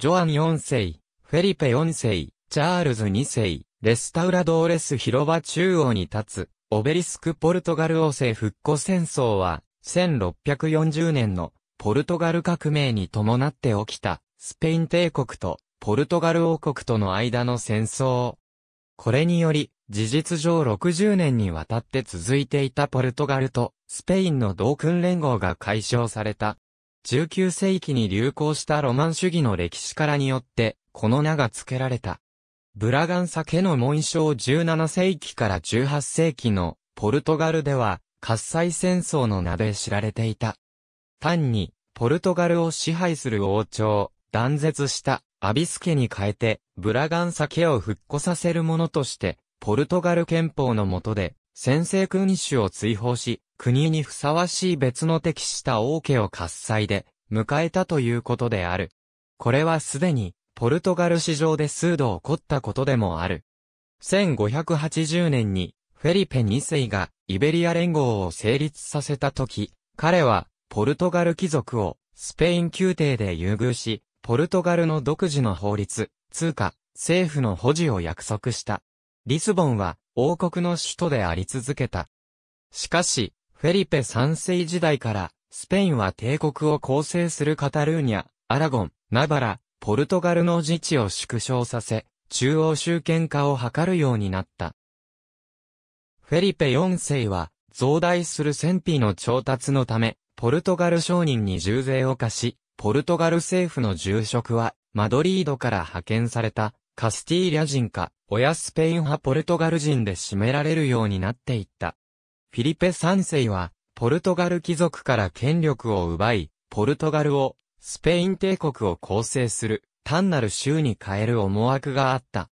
ジョアン4世、フェリペ4世、チャールズ2世、レスタウラドーレス広場中央に立つ、オベリスクポルトガル王政復古戦争は、1640年のポルトガル革命に伴って起きた、スペイン帝国とポルトガル王国との間の戦争。これにより、事実上60年にわたって続いていたポルトガルとスペインの同訓連合が解消された。19世紀に流行したロマン主義の歴史からによって、この名が付けられた。ブラガンサ家の紋章17世紀から18世紀のポルトガルでは、喝采戦争の名で知られていた。単に、ポルトガルを支配する王朝、断絶したアビス家に変えて、ブラガンサ家を復古させるものとして、ポルトガル憲法の下で、先制君主を追放し、国にふさわしい別の敵した王家を喝采で迎えたということである。これはすでに、ポルトガル史上で数度起こったことでもある。1580年に、フェリペ2世がイベリア連合を成立させたとき、彼は、ポルトガル貴族をスペイン宮廷で優遇し、ポルトガルの独自の法律、通貨、政府の保持を約束した。リスボンは王国の首都であり続けた。しかし、フェリペ3世時代から、スペインは帝国を構成するカタルーニャ、アラゴン、ナバラ、ポルトガルの自治を縮小させ、中央集権化を図るようになった。フェリペ4世は、増大する戦費の調達のため、ポルトガル商人に重税を課し、ポルトガル政府の重職は、マドリードから派遣された、カスティーリャ人か、親スペイン派ポルトガル人で占められるようになっていった。フィリペ3世は、ポルトガル貴族から権力を奪い、ポルトガルを、スペイン帝国を構成する、単なる州に変える思惑があった。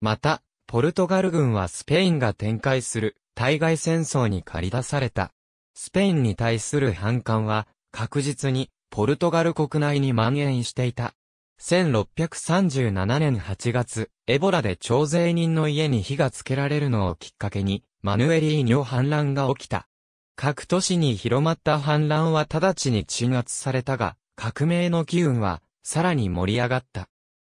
また、ポルトガル軍はスペインが展開する、対外戦争に駆り出された。スペインに対する反感は、確実に、ポルトガル国内に蔓延していた。1637年8月、エボラで徴税人の家に火がつけられるのをきっかけに、マヌエリーニョ反乱が起きた。各都市に広まった反乱は直ちに鎮圧されたが、革命の機運は、さらに盛り上がった。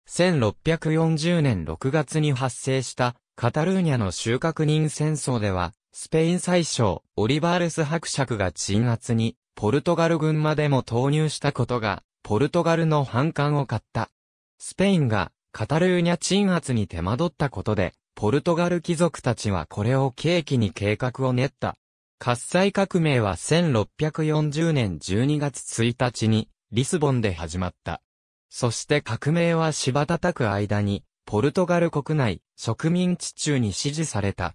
1640年6月に発生した、カタルーニャの収穫人戦争では、スペイン最小、オリバーレス伯爵が鎮圧に、ポルトガル軍までも投入したことが、ポルトガルの反感を買った。スペインが、カタルーニャ鎮圧に手間取ったことで、ポルトガル貴族たちはこれを契機に計画を練った。喝采革命は1640年12月1日にリスボンで始まった。そして革命は柴叩く間にポルトガル国内植民地中に支持された。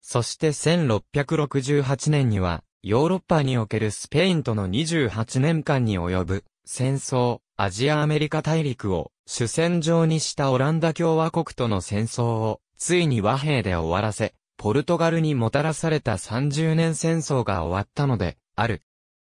そして1668年にはヨーロッパにおけるスペインとの28年間に及ぶ戦争、アジアアメリカ大陸を主戦場にしたオランダ共和国との戦争をついに和平で終わらせ、ポルトガルにもたらされた30年戦争が終わったので、ある。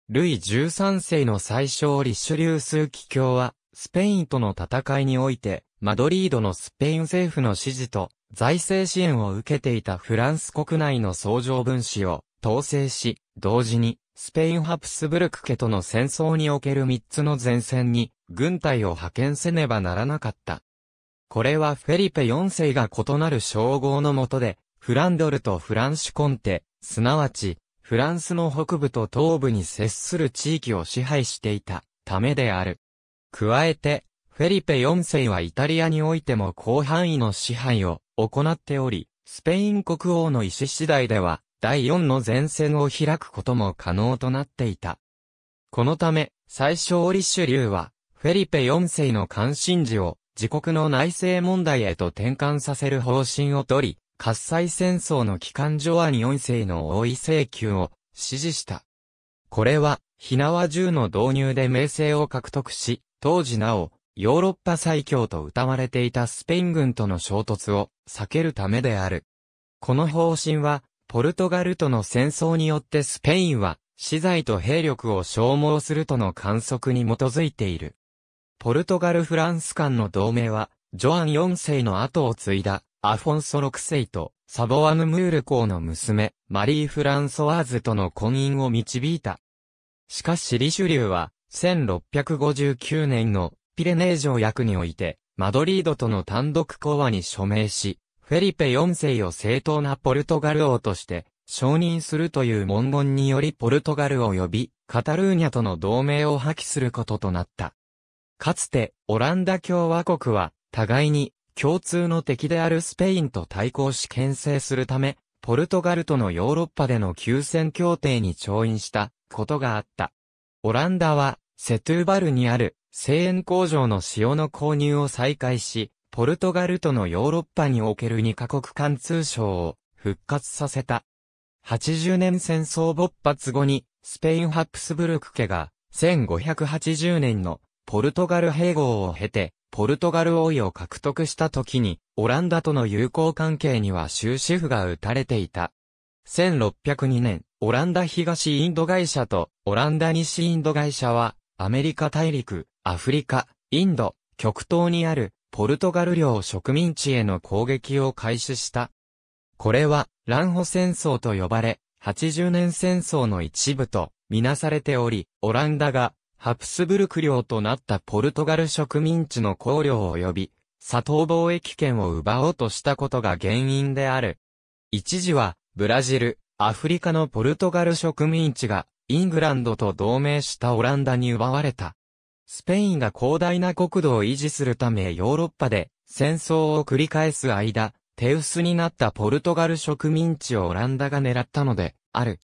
ルイ13世の最小リッシュリュー枢は、スペインとの戦いにおいて、マドリードのスペイン政府の指示と、財政支援を受けていたフランス国内の相乗分子を統制し、同時に、スペインハプスブルク家との戦争における3つの前線に、軍隊を派遣せねばならなかった。これはフェリペ4世が異なる称号の下で、フランドルとフランシュコンテ、すなわち、フランスの北部と東部に接する地域を支配していたためである。加えて、フェリペ4世はイタリアにおいても広範囲の支配を行っており、スペイン国王の意思次第では、第4の前線を開くことも可能となっていた。このため、最初オリシュリューは、フェリペ4世の関心事を自国の内政問題へと転換させる方針をとり、喝采戦争の機関上は日本政の王位請求を支持した。これは、火縄銃の導入で名声を獲得し、当時なお、ヨーロッパ最強と謳われていたスペイン軍との衝突を避けるためである。この方針は、ポルトガルとの戦争によってスペインは、資材と兵力を消耗するとの観測に基づいている。ポルトガル・フランス間の同盟は、ジョアン4世の後を継いだ、アフォンソ6世と、サボアヌ・ムール公の娘、マリー・フランソワーズとの婚姻を導いた。しかしリシュリューは、1659年のピレネー条約において、マドリードとの単独講和に署名し、フェリペ4世を正当なポルトガル王として、承認するという文言によりポルトガルを呼び、カタルーニャとの同盟を破棄することとなった。かつて、オランダ共和国は、互いに、共通の敵であるスペインと対抗し牽制するため、ポルトガルとのヨーロッパでの休戦協定に調印したことがあった。オランダは、セトゥーバルにある製塩工場の塩の購入を再開し、ポルトガルとのヨーロッパにおける2カ国間通商を復活させた。80年戦争勃発後に、スペインハプスブルク家が、1580年のポルトガル併合を経て、ポルトガル王位を獲得した時に、オランダとの友好関係には終止符が打たれていた。1602年、オランダ東インド会社とオランダ西インド会社は、アメリカ大陸、アフリカ、インド、極東にあるポルトガル領植民地への攻撃を開始した。これは、乱歩戦争と呼ばれ、80年戦争の一部とみなされており、オランダがハプスブルク領となったポルトガル植民地の公領及び、砂糖貿易権を奪おうとしたことが原因である。一時は、ブラジル、アフリカのポルトガル植民地が、イングランドと同盟したオランダに奪われた。スペインが広大な国土を維持するためヨーロッパで戦争を繰り返す間、手薄になったポルトガル植民地をオランダが狙ったので、ある。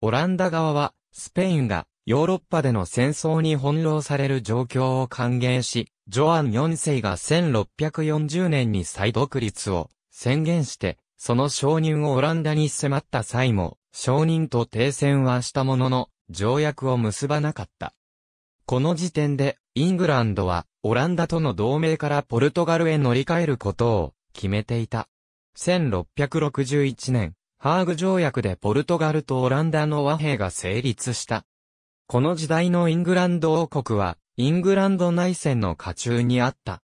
オランダ側は、スペインがヨーロッパでの戦争に翻弄される状況を歓迎し、ジョアン4世が1640年に再独立を宣言して、その承認をオランダに迫った際も、承認と停戦はしたものの、条約を結ばなかった。この時点で、イングランドは、オランダとの同盟からポルトガルへ乗り換えることを決めていた。1661年、ハーグ条約でポルトガルとオランダの和平が成立した。この時代のイングランド王国は、イングランド内戦の下中にあった。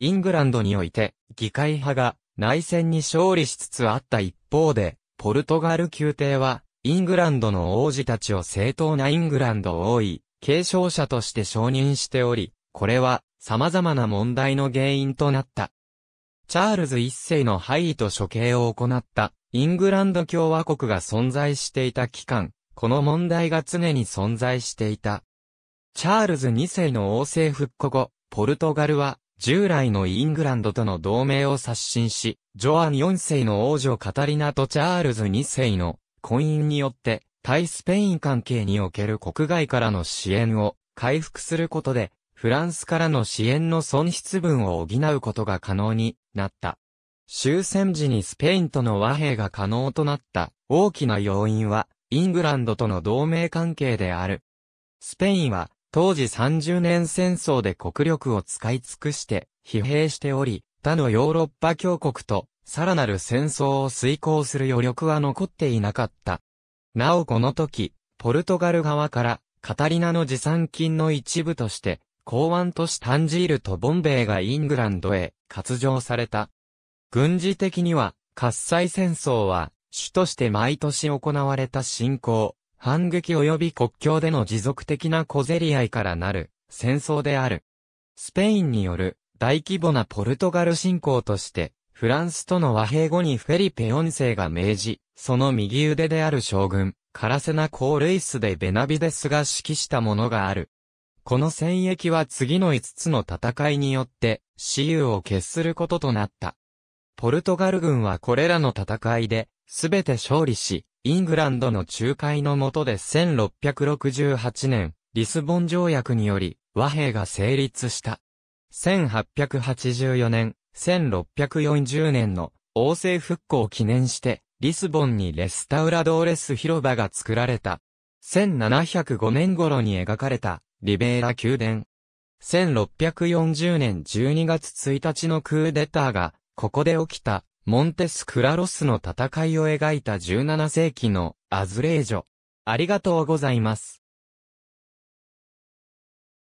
イングランドにおいて、議会派が内戦に勝利しつつあった一方で、ポルトガル宮廷は、イングランドの王子たちを正当なイングランド王位、継承者として承認しており、これは様々な問題の原因となった。チャールズ一世の廃位と処刑を行ったイングランド共和国が存在していた期間、この問題が常に存在していた。チャールズ2世の王政復古後、ポルトガルは従来のイングランドとの同盟を刷新し、ジョアン4世の王女カタリナとチャールズ2世の婚姻によって、対スペイン関係における国外からの支援を回復することで、フランスからの支援の損失分を補うことが可能になった。終戦時にスペインとの和平が可能となった大きな要因は、イングランドとの同盟関係である。スペインは、当時30年戦争で国力を使い尽くして、疲弊しており、他のヨーロッパ強国と、さらなる戦争を遂行する余力は残っていなかった。なおこの時、ポルトガル側から、カタリナの持参金の一部として、港湾都市タンジールとボンベイがイングランドへ割譲された。軍事的には、喝采戦争は、主として毎年行われた侵攻、反撃及び国境での持続的な小競り合いからなる戦争である。スペインによる大規模なポルトガル侵攻として、フランスとの和平後にフェリペ4世が命じ、その右腕である将軍、カラセナ・コールイスでベナビデスが指揮したものがある。この戦役は次の5つの戦いによって、死有を決することとなった。ポルトガル軍はこれらの戦いで、すべて勝利し、イングランドの仲介の下で1668年、リスボン条約により和平が成立した。1884年、1640年の王政復興を記念して、リスボンにレスタウラドーレス広場が作られた。1705年頃に描かれたリベーラ宮殿。1640年12月1日のクーデターが、ここで起きたモンテス・クラロスの戦いを描いた17世紀のアズレージョ。ありがとうございます。